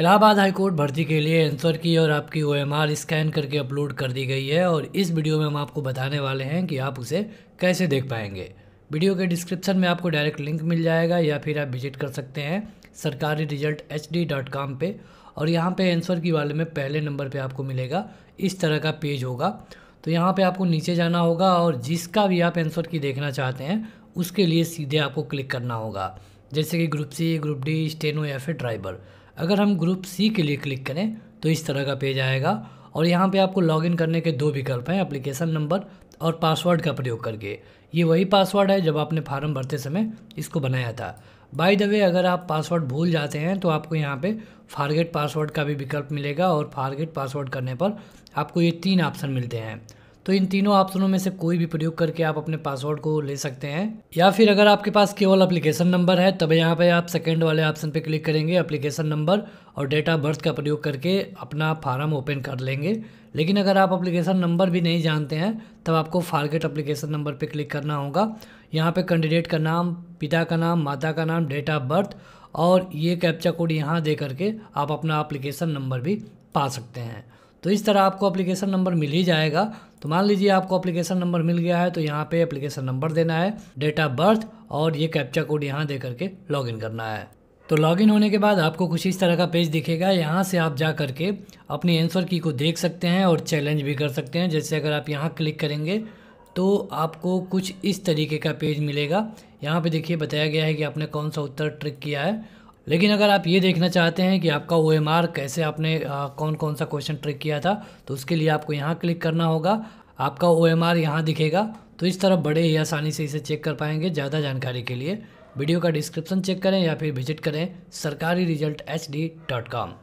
Allahabad high court भर्ती के लिए एंसर की और आपकी ओ स्कैन करके अपलोड कर दी गई है और इस वीडियो में हम आपको बताने वाले हैं कि आप उसे कैसे देख पाएंगे वीडियो के डिस्क्रिप्शन में आपको डायरेक्ट लिंक मिल जाएगा या फिर आप विजिट कर सकते हैं Sarkari result H D dot com पर और यहाँ पे एंसर की वाले में पहले नंबर पे आपको मिलेगा इस तरह का पेज होगा तो यहाँ पे आपको नीचे जाना होगा और जिसका भी आप एंसर की देखना चाहते हैं उसके लिए सीधे आपको क्लिक करना होगा जैसे कि group C group D steno या फिर ड्राइवर अगर हम ग्रुप सी के लिए क्लिक करें तो इस तरह का पेज आएगा और यहाँ पे आपको लॉगिन करने के दो विकल्प हैं एप्लीकेशन नंबर और पासवर्ड का प्रयोग करके ये वही पासवर्ड है जब आपने फार्म भरते समय इसको बनाया था बाय द वे अगर आप पासवर्ड भूल जाते हैं तो आपको यहाँ पे फारगेट पासवर्ड का भी विकल्प मिलेगा और फारगेट पासवर्ड करने पर आपको ये तीन ऑप्शन मिलते हैं तो इन तीनों ऑप्शनों में से कोई भी प्रयोग करके आप अपने पासवर्ड को ले सकते हैं या फिर अगर आपके पास केवल अप्लीकेशन नंबर है तब यहाँ पर आप सेकेंड वाले ऑप्शन पर क्लिक करेंगे अप्लीकेशन नंबर और डेट ऑफ बर्थ का प्रयोग करके अपना फार्म ओपन कर लेंगे लेकिन अगर आप अप्लीकेशन नंबर भी नहीं जानते हैं तब आपको फारगेट अप्लीकेशन नंबर पर क्लिक करना होगा यहाँ पर कैंडिडेट का नाम पिता का नाम माता का नाम डेट ऑफ बर्थ और ये कैप्चा कोड यहाँ दे करके आप अपना अप्लीकेशन नंबर भी पा सकते हैं तो इस तरह आपको अप्लीकेशन नंबर मिल ही जाएगा तो मान लीजिए आपको अप्लीकेशन नंबर मिल गया है तो यहाँ पे अप्लीकेशन नंबर देना है डेट ऑफ बर्थ और ये कैप्चा कोड यहाँ दे करके लॉगिन करना है तो लॉगिन होने के बाद आपको कुछ इस तरह का पेज दिखेगा यहाँ से आप जा करके अपनी आंसर की को देख सकते हैं और चैलेंज भी कर सकते हैं जैसे अगर आप यहाँ क्लिक करेंगे तो आपको कुछ इस तरीके का पेज मिलेगा यहाँ पे देखिए बताया गया है कि आपने कौन सा उत्तर ट्रिक किया है लेकिन अगर आप ये देखना चाहते हैं कि आपका ओ कैसे आपने आ, कौन कौन सा क्वेश्चन ट्रिक किया था तो उसके लिए आपको यहाँ क्लिक करना होगा आपका ओ एम यहाँ दिखेगा तो इस तरह बड़े ही आसानी से इसे चेक कर पाएंगे ज़्यादा जानकारी के लिए वीडियो का डिस्क्रिप्शन चेक करें या फिर विजिट करें Sarkari result H D dot com